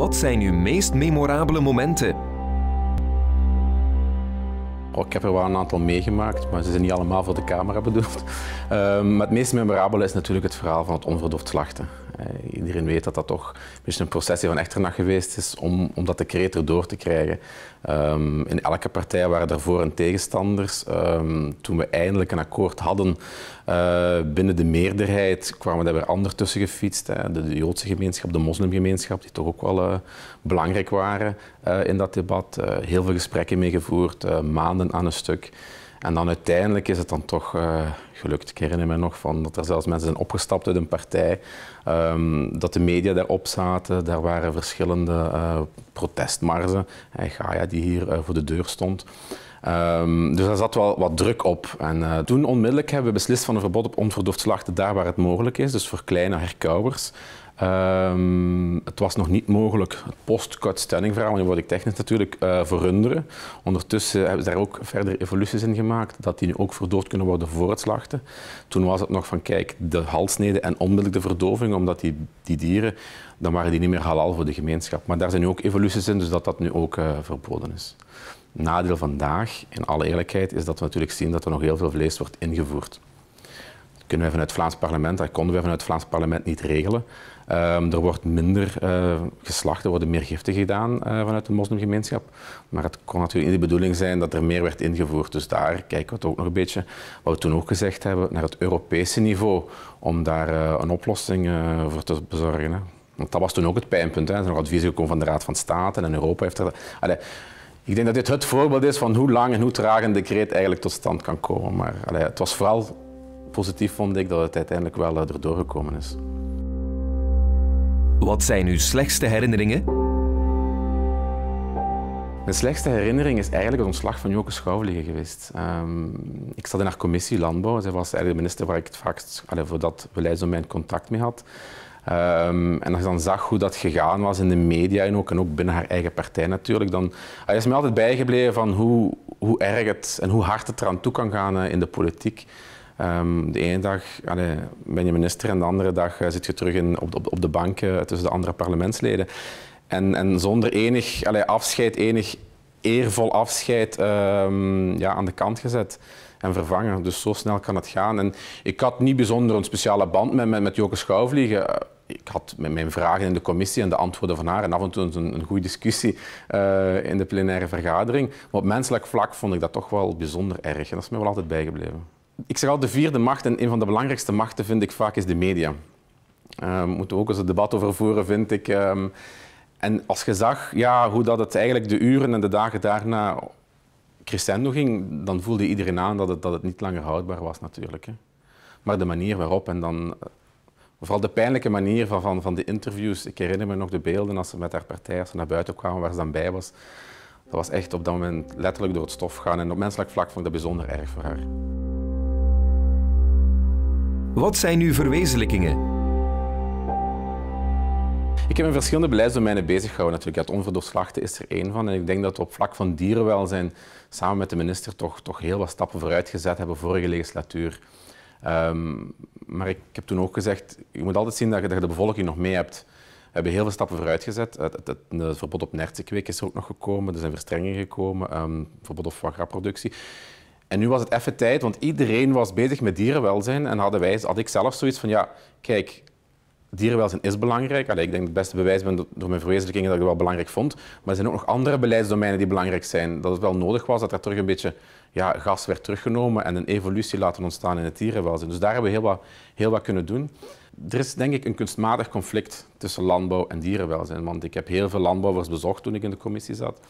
Wat zijn uw meest memorabele momenten? Oh, ik heb er wel een aantal meegemaakt, maar ze zijn niet allemaal voor de camera bedoeld. Uh, het meest memorabele is natuurlijk het verhaal van het onverdoofd slachten. Eh, iedereen weet dat dat toch een een processie van Echternacht geweest is om, om dat decreet erdoor te krijgen. Ehm, in elke partij waren er voor- en tegenstanders. Ehm, toen we eindelijk een akkoord hadden eh, binnen de meerderheid, kwamen daar weer ander tussen gefietst. Hè. De, Joodse gemeenschap, de moslimgemeenschap, die toch ook wel eh, belangrijk waren in dat debat. heel veel gesprekken meegevoerd, maanden aan een stuk. En dan uiteindelijk is het dan toch eh, gelukt. Ik herinner me nog van dat er zelfs mensen zijn opgestapt uit een partij, ehm, dat de media daarop zaten. Daar waren verschillende eh, protestmarsen protestmarzen ga Gaia die hier eh, voor de deur stond. Ehm, dus daar zat wel wat druk op. En toen onmiddellijk hebben we beslist van een verbod op onverdoofd slachten daar waar het mogelijk is, dus voor kleine herkauwers. Ehm, het was nog niet mogelijk het post stunning verhaal, want je wordt technisch natuurlijk uh, eh, verrunderen. Ondertussen hebben ze daar ook verder evoluties in gemaakt, dat die nu ook verdoofd kunnen worden voor het slachten. Toen was het nog van kijk, de halsnede en onmiddellijk de verdoving, omdat die, die dieren, dan waren die niet meer halal voor de gemeenschap. Maar daar zijn nu ook evoluties in, dus dat dat nu ook eh, verboden is. Nadeel vandaag, in alle eerlijkheid, is dat we natuurlijk zien dat er nog heel veel vlees wordt ingevoerd kunnen we vanuit het Vlaams parlement, dat konden we vanuit het Vlaams parlement niet regelen. Ehm, er wordt minder uh, geslacht, er worden meer giften gedaan eh, vanuit de moslimgemeenschap. Maar het kon natuurlijk niet de bedoeling zijn dat er meer werd ingevoerd. Dus daar kijken we het ook nog een beetje, wat we toen ook gezegd hebben, naar het Europese niveau. Om daar eh, een oplossing voor te bezorgen. Want dat was toen ook het pijnpunt. Hè. Er zijn nog adviezen gekomen van de Raad van State en Europa heeft er... Allee, ik denk dat dit het voorbeeld is van hoe lang en hoe traag een decreet eigenlijk tot stand kan komen. Maar allee, het was vooral Positief vond ik dat het uiteindelijk wel eh, erdoor gekomen is. Wat zijn uw slechtste herinneringen? Mijn slechtste herinnering is eigenlijk het ontslag van Joke Schouwvliegen geweest. Ehm, ik zat in haar commissie Landbouw. Zij was eigenlijk de minister waar ik het vaakst allee, voor dat mijn contact mee had. Ehm, en als ik dan zag hoe dat gegaan was in de media en ook, en ook binnen haar eigen partij natuurlijk, dan ah, is mij altijd bijgebleven van hoe, hoe erg het en hoe hard het eraan toe kan gaan eh, in de politiek. Ehm, de ene dag ben je minister en de andere dag eh, zit je terug in, op, op, de bank eh, tussen de andere parlementsleden. En, en zonder enig afscheid, enig eervol afscheid ehm, ja, aan de kant gezet en vervangen. Dus zo snel kan het gaan. En ik had niet bijzonder een speciale band met, met, Joke Schouwvliegen. Eh, ik had met mijn vragen in de commissie en de antwoorden van haar en af en toe een, een goede discussie in de plenaire vergadering. Maar op menselijk vlak vond ik dat toch wel bijzonder erg. En dat is mij wel altijd bijgebleven ik zeg al, de vierde macht en een van de belangrijkste machten vind ik vaak is de media. Daar eh, moeten we ook eens een debat over voeren, vind ik. Ehm, en als je zag ja, hoe dat het eigenlijk de uren en de dagen daarna crescendo ging, dan voelde iedereen aan dat het, dat het niet langer houdbaar was natuurlijk. Hè. Maar de manier waarop en dan eh, vooral de pijnlijke manier van, van, van de interviews. Ik herinner me nog de beelden als ze met haar partij als ze naar buiten kwamen waar ze dan bij was. Dat was echt op dat moment letterlijk door het stof gaan en op menselijk vlak vond ik dat bijzonder erg voor haar. Wat zijn nu verwezenlijkingen? Ik heb in verschillende beleidsdomeinen bezig gehouden. Natuurlijk, het onverdoofd is er één van. En ik denk dat we op vlak van dierenwelzijn samen met de minister toch, toch heel wat stappen vooruit gezet hebben vorige legislatuur. Ehm, maar ik heb toen ook gezegd, je moet altijd zien dat je, dat je de bevolking nog mee hebt. We hebben heel veel stappen vooruit gezet. Het, het, verbod op nertsenkweken is er ook nog gekomen. Er zijn verstrengingen gekomen. Um, verbod op foie en nu was het even tijd, want iedereen was bezig met dierenwelzijn en hadden wij, had ik zelf zoiets van, ja, kijk, dierenwelzijn is belangrijk. Allee, ik denk dat het beste bewijs ben door mijn verwezenlijkingen dat ik het wel belangrijk vond. Maar er zijn ook nog andere beleidsdomeinen die belangrijk zijn. Dat het wel nodig was dat er terug een beetje ja, gas werd teruggenomen en een evolutie laten ontstaan in het dierenwelzijn. Dus daar hebben we heel wat, heel wat kunnen doen. Er is denk ik een kunstmatig conflict tussen landbouw en dierenwelzijn. Want ik heb heel veel landbouwers bezocht toen ik in de commissie zat.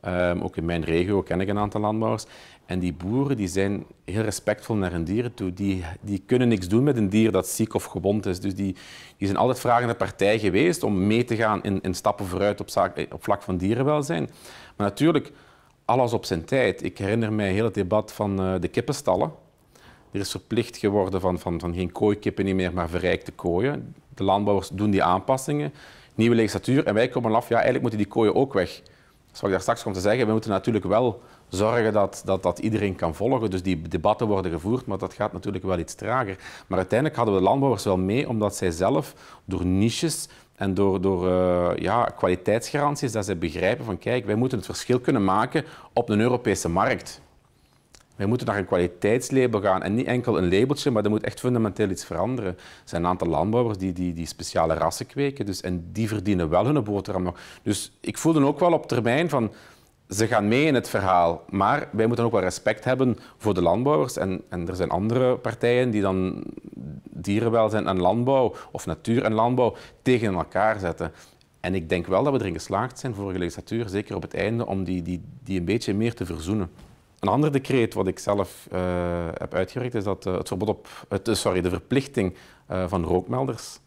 Ehm, ook in mijn regio ken ik een aantal landbouwers. En die boeren die zijn heel respectvol naar hun dieren toe. Die, die kunnen niks doen met een dier dat ziek of gewond is. Dus die, die zijn altijd vragende partij geweest om mee te gaan in, in stappen vooruit op, zaak, eh, op vlak van dierenwelzijn. Maar natuurlijk, alles op zijn tijd. Ik herinner mij heel het debat van eh, de kippenstallen. Er is verplicht geworden van, van, van geen kooikippen niet meer, maar verrijkte kooien. De landbouwers doen die aanpassingen. Nieuwe legislatuur en wij komen af, ja, eigenlijk moeten die kooien ook weg zoals ik daar straks komt te zeggen, we moeten natuurlijk wel zorgen dat, dat, dat iedereen kan volgen. Dus die debatten worden gevoerd, maar dat gaat natuurlijk wel iets trager. Maar uiteindelijk hadden we de landbouwers wel mee, omdat zij zelf door niches en door, door eh, ja, kwaliteitsgaranties, dat zij begrijpen van kijk, wij moeten het verschil kunnen maken op een Europese markt. Wij moeten naar een kwaliteitslabel gaan en niet enkel een labeltje, maar er moet echt fundamenteel iets veranderen. Er zijn een aantal landbouwers die, die, die speciale rassen kweken dus, en die verdienen wel hun boterham nog. Dus ik voel dan ook wel op termijn van ze gaan mee in het verhaal, maar wij moeten ook wel respect hebben voor de landbouwers. En, en er zijn andere partijen die dan dierenwelzijn en landbouw of natuur en landbouw tegen elkaar zetten. En ik denk wel dat we erin geslaagd zijn vorige legislatuur, zeker op het einde, om die, die, die een beetje meer te verzoenen. Een ander decreet wat ik zelf eh, heb uitgewerkt is dat, eh, het verbod op, het, eh, sorry, de verplichting van rookmelders.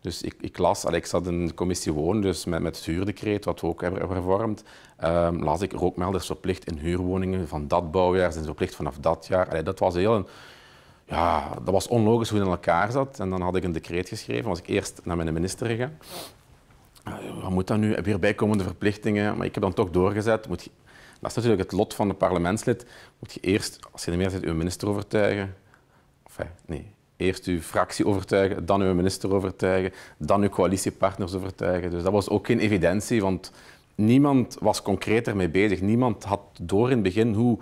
Dus ik, ik las, ik zat in de commissie woon, dus met, met het huurdecreet, wat we ook hebben hervormd, ehm, las ik rookmelders verplicht in huurwoningen van dat bouwjaar, zijn verplicht vanaf dat jaar. dat was heel een, ja, dat was onlogisch hoe het in elkaar zat. En dan had ik een decreet geschreven, was ik eerst naar mijn minister gegaan. Wat moet dat nu? Weer bijkomende verplichtingen. Maar ik heb dan toch doorgezet. Moet, dat is natuurlijk het lot van de parlementslid. Moet je eerst, als je de meer zit, uw minister overtuigen. Enfin, nee. Eerst uw fractie overtuigen, dan uw minister overtuigen, dan uw coalitiepartners overtuigen. Dus dat was ook geen evidentie, want niemand was concreet ermee bezig. Niemand had door in het begin hoe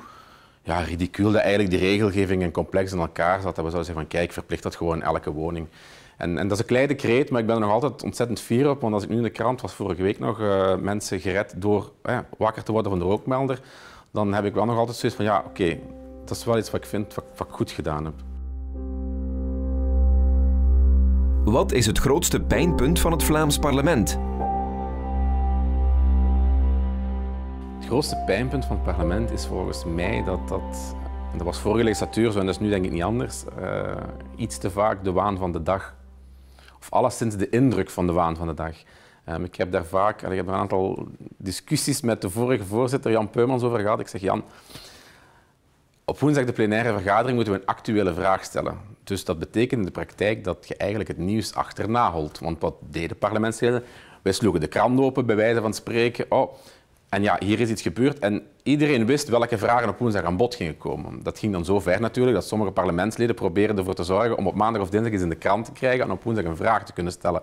ja, ridicuul dat eigenlijk die regelgeving en complex in elkaar zat. Dat we zouden zeggen van kijk, verplicht dat gewoon elke woning. En, en, dat is een kleine kreet, maar ik ben er nog altijd ontzettend fier op. Want als ik nu in de krant was vorige week nog eh, mensen gered door eh, wakker te worden van de rookmelder, dan heb ik wel nog altijd zoiets van ja, oké, dat is wel iets wat ik vind wat, ik goed gedaan heb. Wat is het grootste pijnpunt van het Vlaams parlement? Het grootste pijnpunt van het parlement is volgens mij dat dat, dat was vorige legislatuur zo en dat is nu denk ik niet anders, eh, iets te vaak de waan van de dag of alleszins de indruk van de waan van de dag. Ehm, ik heb daar vaak, ik heb een aantal discussies met de vorige voorzitter Jan Peumans over gehad. Ik zeg Jan, op woensdag de plenaire vergadering moeten we een actuele vraag stellen. Dus dat betekent in de praktijk dat je eigenlijk het nieuws achterna holt. Want wat deden parlementsleden? Wij sloegen de krant open bij wijze van spreken. Oh, en ja, hier is iets gebeurd en iedereen wist welke vragen op woensdag aan bod gingen komen. Dat ging dan zo ver natuurlijk dat sommige parlementsleden probeerden ervoor te zorgen om op maandag of dinsdag eens in de krant te krijgen en op woensdag een vraag te kunnen stellen.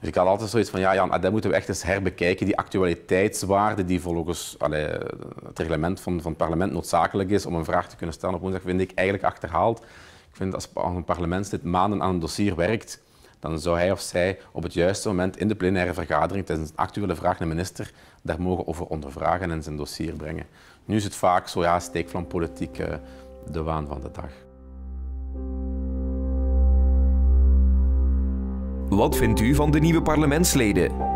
Dus ik had altijd zoiets van, ja Jan, ah, dat moeten we echt eens herbekijken, die actualiteitswaarde die volgens het reglement van, van het parlement noodzakelijk is om een vraag te kunnen stellen op woensdag, vind ik eigenlijk achterhaald. Ik vind als een parlementslid maanden aan een dossier werkt, dan zou hij of zij op het juiste moment in de plenaire vergadering tijdens een actuele vraag naar de minister daar mogen over ondervragen en zijn dossier brengen. Nu is het vaak zo, ja, van politiek, eh, de waan van de dag. Wat vindt u van de nieuwe parlementsleden?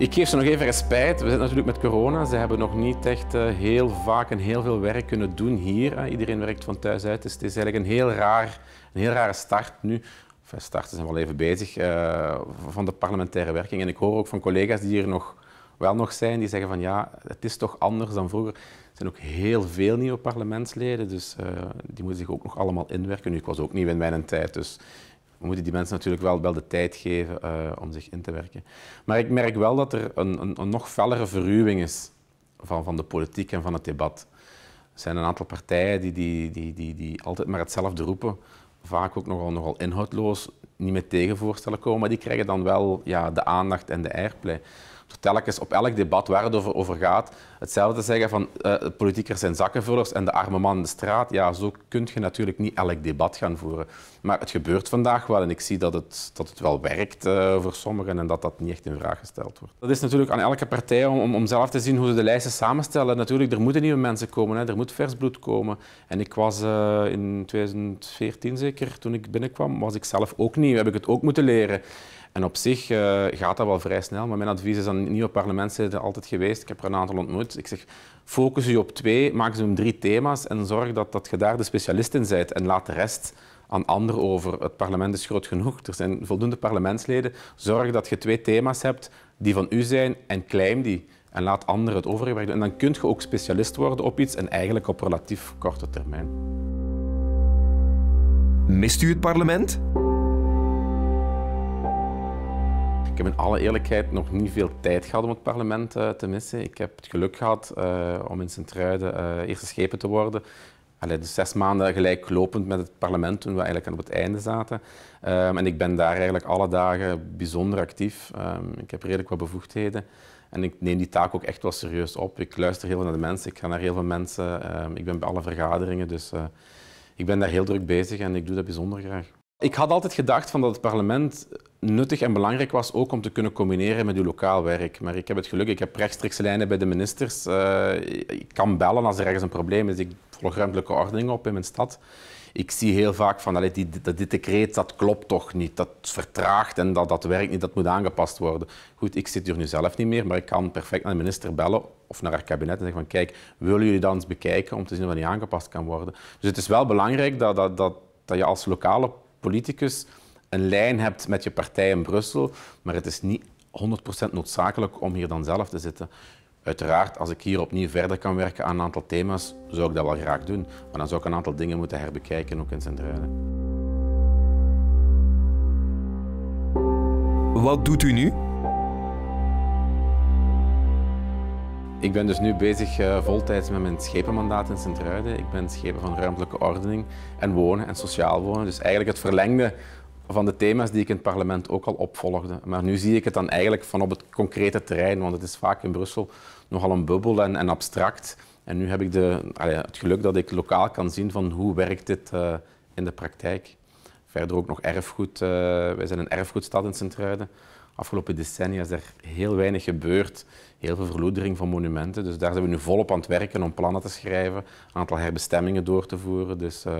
Ik geef ze nog even respect. We zitten natuurlijk met corona. Ze hebben nog niet echt eh, heel vaak en heel veel werk kunnen doen hier. Iedereen werkt van thuis uit. Dus het is eigenlijk een heel, raar, een heel rare start nu. Of starten zijn wel even bezig eh, van de parlementaire werking. En ik hoor ook van collega's die hier nog wel nog zijn, die zeggen van ja, het is toch anders dan vroeger. Er zijn ook heel veel nieuwe parlementsleden, dus eh, die moeten zich ook nog allemaal inwerken. Nu, ik was ook nieuw in mijn tijd, dus we moeten die mensen natuurlijk wel, wel de tijd geven eh, om zich in te werken. Maar ik merk wel dat er een, een, een nog fellere verruwing is van, van de politiek en van het debat. Er zijn een aantal partijen die, die, die, die, die altijd maar hetzelfde roepen, vaak ook nogal, nogal inhoudloos, niet met tegenvoorstellen komen, maar die krijgen dan wel ja, de aandacht en de airplay telkens op elk debat waar het over, over gaat, hetzelfde te zeggen van uh, zijn zakkenvullers en de arme man in de straat. Ja, zo kun je natuurlijk niet elk debat gaan voeren. Maar het gebeurt vandaag wel en ik zie dat het, dat het wel werkt eh, voor sommigen en dat dat niet echt in vraag gesteld wordt. Dat is natuurlijk aan elke partij om, om zelf te zien hoe ze de lijsten samenstellen. Natuurlijk, er moeten nieuwe mensen komen, hè. er moet vers bloed komen. En ik was eh, in 2014 zeker, toen ik binnenkwam, was ik zelf ook nieuw, heb ik het ook moeten leren. En op zich eh, gaat dat wel vrij snel, maar mijn advies is aan nieuwe parlementsleden altijd geweest. Ik heb er een aantal ontmoet. Ik zeg, focus je op twee, maak ze om drie thema's en zorg dat, dat je daar de specialist in bent en laat de rest aan anderen over. Het parlement is groot genoeg, er zijn voldoende parlementsleden. Zorg dat je twee thema's hebt die van u zijn en claim die. En laat anderen het overige doen. En dan kun je ook specialist worden op iets en eigenlijk op relatief korte termijn. Mist u het parlement? Ik heb in alle eerlijkheid nog niet veel tijd gehad om het parlement eh, te missen. Ik heb het geluk gehad eh, om in Sint-Truiden eh, eerste schepen te worden. Allee, dus zes maanden gelijk lopend met het parlement toen we eigenlijk op het einde zaten. Ehm, en ik ben daar eigenlijk alle dagen bijzonder actief. Ehm, ik heb redelijk wat bevoegdheden. En ik neem die taak ook echt wel serieus op. Ik luister heel veel naar de mensen, ik ga naar heel veel mensen. Ehm, ik ben bij alle vergaderingen, dus ik ben daar heel druk bezig en ik doe dat bijzonder graag. Ik had altijd gedacht van dat het parlement nuttig en belangrijk was ook om te kunnen combineren met uw lokaal werk. Maar ik heb het geluk, ik heb rechtstreeks lijnen bij de ministers. Eh, ik kan bellen als er ergens een probleem is. Ik volg ruimtelijke ordening op in mijn stad. Ik zie heel vaak van dat dit, decreet dat klopt toch niet, dat vertraagt en dat, dat werkt niet, dat moet aangepast worden. Goed, ik zit hier nu zelf niet meer, maar ik kan perfect naar de minister bellen of naar haar kabinet en zeggen van kijk, willen jullie dat eens bekijken om te zien of dat niet aangepast kan worden. Dus het is wel belangrijk dat, dat, dat, dat je als lokale politicus een lijn hebt met je partij in Brussel, maar het is niet 100% noodzakelijk om hier dan zelf te zitten. Uiteraard, als ik hier opnieuw verder kan werken aan een aantal thema's, zou ik dat wel graag doen. Maar dan zou ik een aantal dingen moeten herbekijken, ook in sint Wat doet u nu? Ik ben dus nu bezig uh, voltijds met mijn schepenmandaat in sint Ik ben schepen van ruimtelijke ordening en wonen en sociaal wonen. Dus eigenlijk het verlengde van de thema's die ik in het parlement ook al opvolgde. Maar nu zie ik het dan eigenlijk van op het concrete terrein, want het is vaak in Brussel nogal een bubbel en, en abstract. En nu heb ik de, het geluk dat ik lokaal kan zien van hoe werkt dit eh, in de praktijk. Verder ook nog erfgoed. Eh, wij zijn een erfgoedstad in sint afgelopen decennia is er heel weinig gebeurd. Heel veel verloedering van monumenten. Dus daar zijn we nu volop aan het werken om plannen te schrijven, een aantal herbestemmingen door te voeren. Dus eh,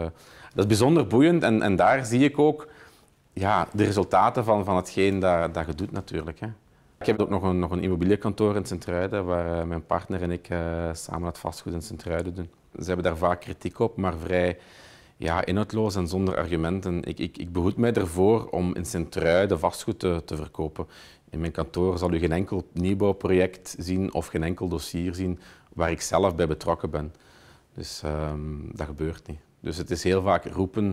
dat is bijzonder boeiend. En, en, daar zie ik ook ja, de resultaten van, van hetgeen dat, dat je doet natuurlijk. Hè. Ik heb ook nog een, nog een in sint waar eh, mijn partner en ik eh, samen het vastgoed in sint doen. Ze hebben daar vaak kritiek op, maar vrij ja, inhoudloos en zonder argumenten. Ik, ik, ik behoed mij ervoor om in Sint-Trui de vastgoed te, te, verkopen. In mijn kantoor zal u geen enkel nieuwbouwproject zien of geen enkel dossier zien waar ik zelf bij betrokken ben. Dus ehm, dat gebeurt niet. Dus het is heel vaak roepen.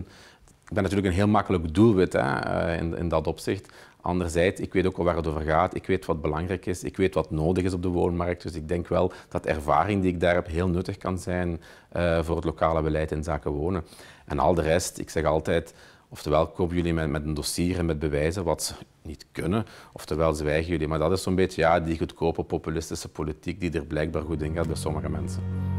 Ik ben natuurlijk een heel makkelijk doelwit hè, eh, in, in dat opzicht. Anderzijds, ik weet ook al waar het over gaat. Ik weet wat belangrijk is. Ik weet wat nodig is op de woonmarkt. Dus ik denk wel dat ervaring die ik daar heb heel nuttig kan zijn eh, voor het lokale beleid in zaken wonen. En al de rest, ik zeg altijd, Oftewel komen jullie met, met, een dossier en met bewijzen wat ze niet kunnen, oftewel zwijgen jullie. Maar dat is zo'n beetje ja, die goedkope populistische politiek die er blijkbaar goed in gaat bij sommige mensen.